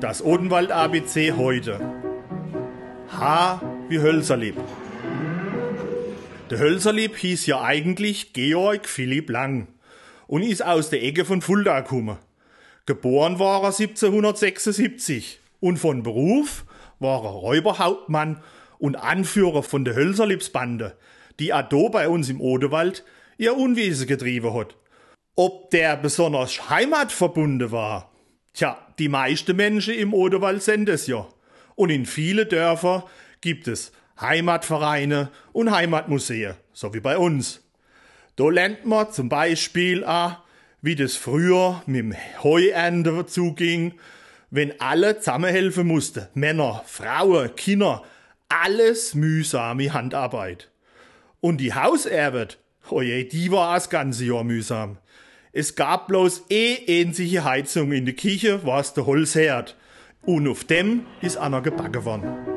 Das Odenwald ABC heute. H wie Hölzerlieb. Der Hölzerlieb hieß ja eigentlich Georg Philipp Lang und ist aus der Ecke von Fulda gekommen. Geboren war er 1776 und von Beruf war er Räuberhauptmann und Anführer von der Hölzerliebsbande, die Ado bei uns im Odenwald ihr Unwesen getrieben hat. Ob der besonders heimatverbunden war, Tja, die meisten Menschen im Odewald sind es ja. Und in viele Dörfer gibt es Heimatvereine und Heimatmuseen, so wie bei uns. Da lernt man zum Beispiel auch, wie das früher mit dem Heuernte zuging, wenn alle zusammenhelfen mussten. Männer, Frauen, Kinder, alles mühsame Handarbeit. Und die Hausarbeit, oje, die war das ganze Jahr mühsam. Es gab bloß eh ähnliche Heizung in der Küche, was der Holzherd. Und auf dem ist einer gebacken worden.